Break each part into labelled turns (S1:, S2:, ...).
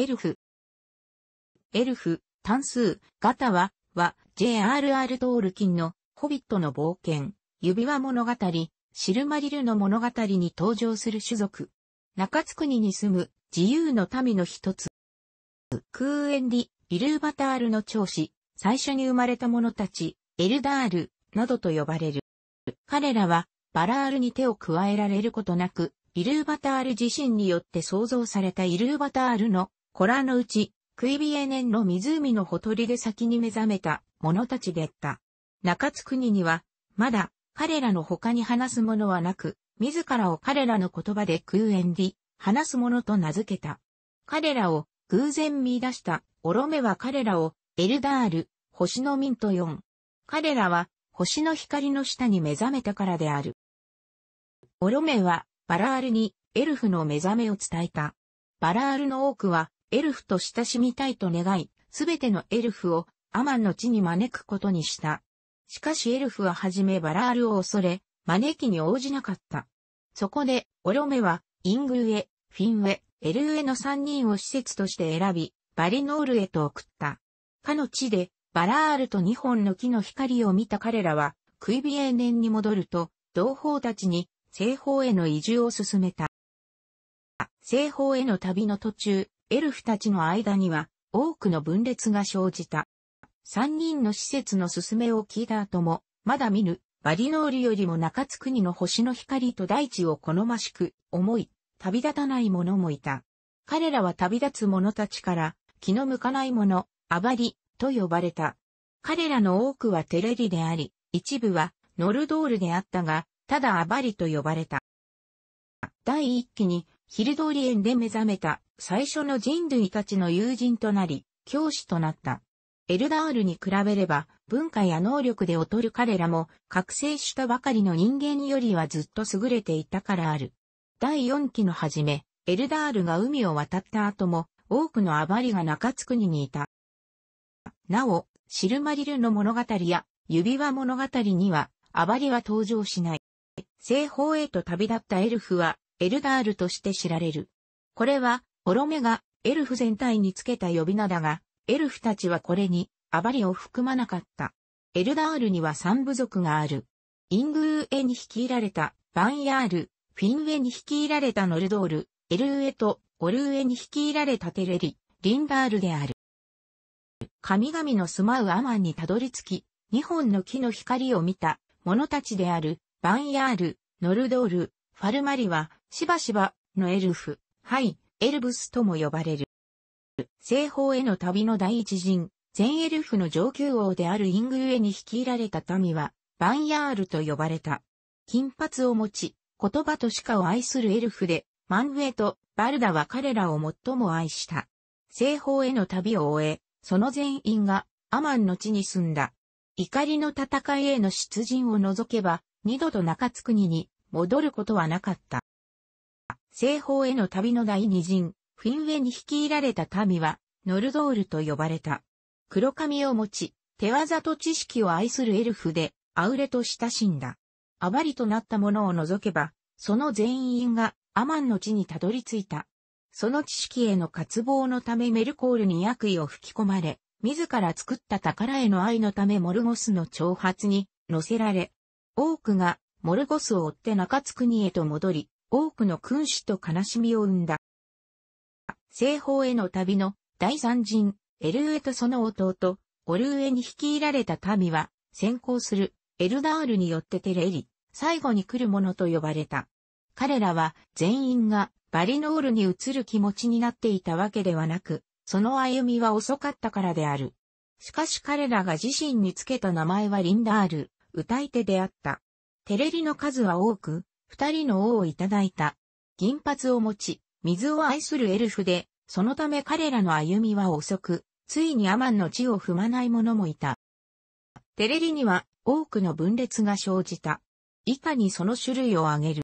S1: エルフ。エルフ、単数、型は、は、J.R.R. トールキンの、ホビットの冒険、指輪物語、シルマリルの物語に登場する種族。中津国に住む、自由の民の一つ。クーエンイルーバタールの長子、最初に生まれた者たち、エルダール、などと呼ばれる。彼らは、バラールに手を加えられることなく、イルーバタール自身によって創造されたイルーバタールのコラのうち、クイビエネンの湖のほとりで先に目覚めた者たちでった。中津国には、まだ、彼らの他に話すものはなく、自らを彼らの言葉で空縁で、話す者と名付けた。彼らを偶然見出した、オロメは彼らを、エルダール、星のミント4。彼らは、星の光の下に目覚めたからである。オロメは、バラールに、エルフの目覚めを伝えた。バラールの多くは、エルフと親しみたいと願い、すべてのエルフをアマンの地に招くことにした。しかしエルフははじめバラールを恐れ、招きに応じなかった。そこで、オロメは、イングウェ、フィンウェ、エルウェの三人を施設として選び、バリノールへと送った。かの地で、バラールと二本の木の光を見た彼らは、クイビエーネンに戻ると、同胞たちに、西方への移住を進めた。西方への旅の途中、エルフたちの間には多くの分裂が生じた。三人の施設の勧めを聞いた後も、まだ見ぬ、バリノールよりも中津国の星の光と大地を好ましく、思い、旅立たない者もいた。彼らは旅立つ者たちから、気の向かない者、あばり、と呼ばれた。彼らの多くはテレリであり、一部はノルドールであったが、ただあばりと呼ばれた。第一期にヒルドーリンで目覚めた最初の人類たちの友人となり、教師となった。エルダールに比べれば、文化や能力で劣る彼らも、覚醒したばかりの人間よりはずっと優れていたからある。第4期の初め、エルダールが海を渡った後も、多くの暴りが中津国にいた。なお、シルマリルの物語や、指輪物語には、暴りは登場しない。西方へと旅立ったエルフは、エルダールとして知られる。これは、オロメがエルフ全体につけた呼び名だが、エルフたちはこれに、あばりを含まなかった。エルダールには三部族がある。イングーエに率いられた、バンヤール、フィンウェに率いられたノルドール、エルウエとオルウエに率いられたテレリ、リンダールである。神々の住まうアマンにたどり着き、二本の木の光を見た者たちである、バンヤール、ノルドール、ファルマリは、しばしばのエルフ、はい、エルブスとも呼ばれる。西方への旅の第一人、全エルフの上級王であるイングウェに率いられた民は、バンヤールと呼ばれた。金髪を持ち、言葉と鹿を愛するエルフで、マンウェとバルダは彼らを最も愛した。西方への旅を終え、その全員がアマンの地に住んだ。怒りの戦いへの出陣を除けば、二度と中津国に戻ることはなかった。西方への旅の第二陣、フィンウェに率いられた民は、ノルドールと呼ばれた。黒髪を持ち、手技と知識を愛するエルフで、アウレと親しんだ。あばりとなったものを除けば、その全員がアマンの地にたどり着いた。その知識への渇望のためメルコールに悪意を吹き込まれ、自ら作った宝への愛のためモルゴスの挑発に乗せられ、多くがモルゴスを追って中津国へと戻り、多くの君主と悲しみを生んだ。西方への旅の第三人、エルウェとその弟、オルウェに率いられた民は、先行するエルダールによってテレリ、最後に来る者と呼ばれた。彼らは全員がバリノールに移る気持ちになっていたわけではなく、その歩みは遅かったからである。しかし彼らが自身につけた名前はリンダール、歌い手であった。テレリの数は多く、二人の王をいただいた。銀髪を持ち、水を愛するエルフで、そのため彼らの歩みは遅く、ついにアマンの地を踏まない者もいた。テレリには多くの分裂が生じた。以下にその種類を挙げる。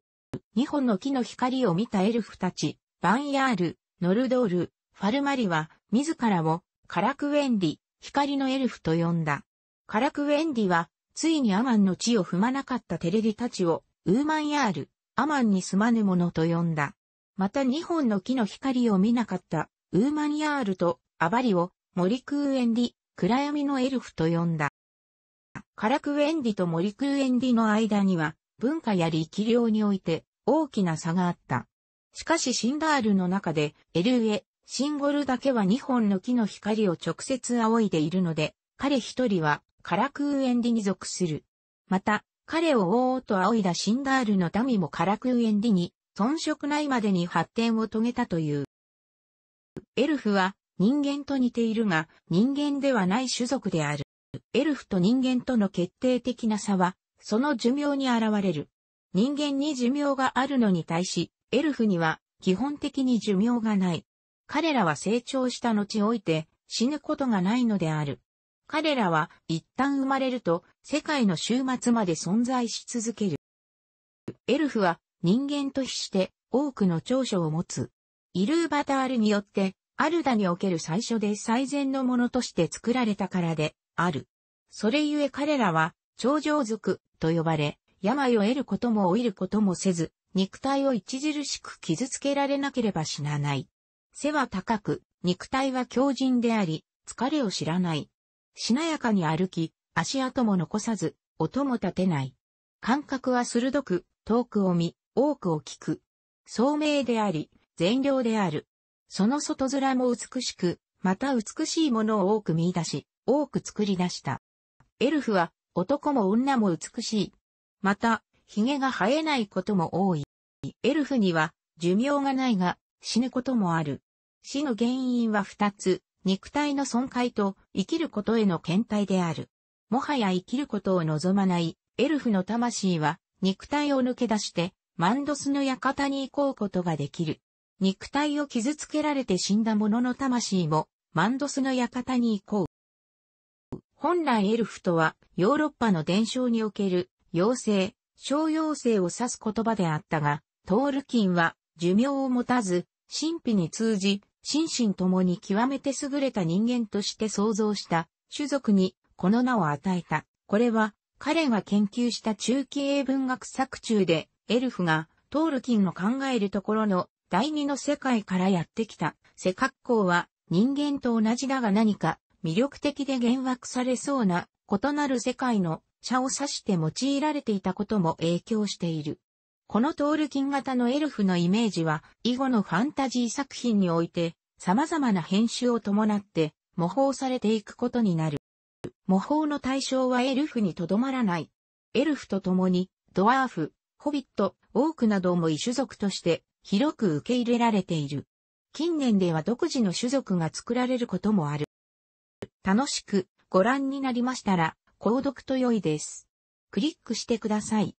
S1: 二本の木の光を見たエルフたち、バンヤール、ノルドール、ファルマリは、自らを、カラクウェンディ、光のエルフと呼んだ。カラクウェンディは、ついにアマンの地を踏まなかったテレリたちを、ウーマンヤール、アマンにすまぬものと呼んだ。また二本の木の光を見なかった、ウーマンヤールと、アバリを、森空園里、暗闇のエルフと呼んだ。カラクエンデ里と森空園里の間には、文化や力量において、大きな差があった。しかしシンダールの中で、エルウエ、シンゴルだけは二本の木の光を直接仰いでいるので、彼一人は、カラクエンデ里に属する。また、彼を王と仰いだシンダールの民もカラクーエンディに、遜色ないまでに発展を遂げたという。エルフは人間と似ているが人間ではない種族である。エルフと人間との決定的な差は、その寿命に現れる。人間に寿命があるのに対し、エルフには基本的に寿命がない。彼らは成長した後おいて死ぬことがないのである。彼らは一旦生まれると世界の終末まで存在し続ける。エルフは人間と比して多くの長所を持つ。イルーバタールによってアルダにおける最初で最善のものとして作られたからである。それゆえ彼らは頂上族と呼ばれ、病を得ることも老いることもせず、肉体を著しく傷つけられなければ死なない。背は高く、肉体は強靭であり、疲れを知らない。しなやかに歩き、足跡も残さず、音も立てない。感覚は鋭く、遠くを見、多くを聞く。聡明であり、善良である。その外面も美しく、また美しいものを多く見出し、多く作り出した。エルフは、男も女も美しい。また、髭が生えないことも多い。エルフには、寿命がないが、死ぬこともある。死の原因は二つ、肉体の損壊と生きることへの倦怠である。もはや生きることを望まないエルフの魂は肉体を抜け出してマンドスの館に行こうことができる。肉体を傷つけられて死んだ者の魂もマンドスの館に行こう。本来エルフとはヨーロッパの伝承における妖精、小妖精を指す言葉であったが、トールキンは寿命を持たず、神秘に通じ、心身ともに極めて優れた人間として創造した種族にこの名を与えた。これは彼が研究した中期英文学作中でエルフがトールキンの考えるところの第二の世界からやってきた。背格好は人間と同じだが何か魅力的で幻惑されそうな異なる世界の茶を指して用いられていたことも影響している。このトールキン型のエルフのイメージは、以後のファンタジー作品において、様々な編集を伴って、模倣されていくことになる。模倣の対象はエルフにとどまらない。エルフと共に、ドワーフ、ホビット、オークなども異種族として、広く受け入れられている。近年では独自の種族が作られることもある。楽しくご覧になりましたら、購読と良いです。クリックしてください。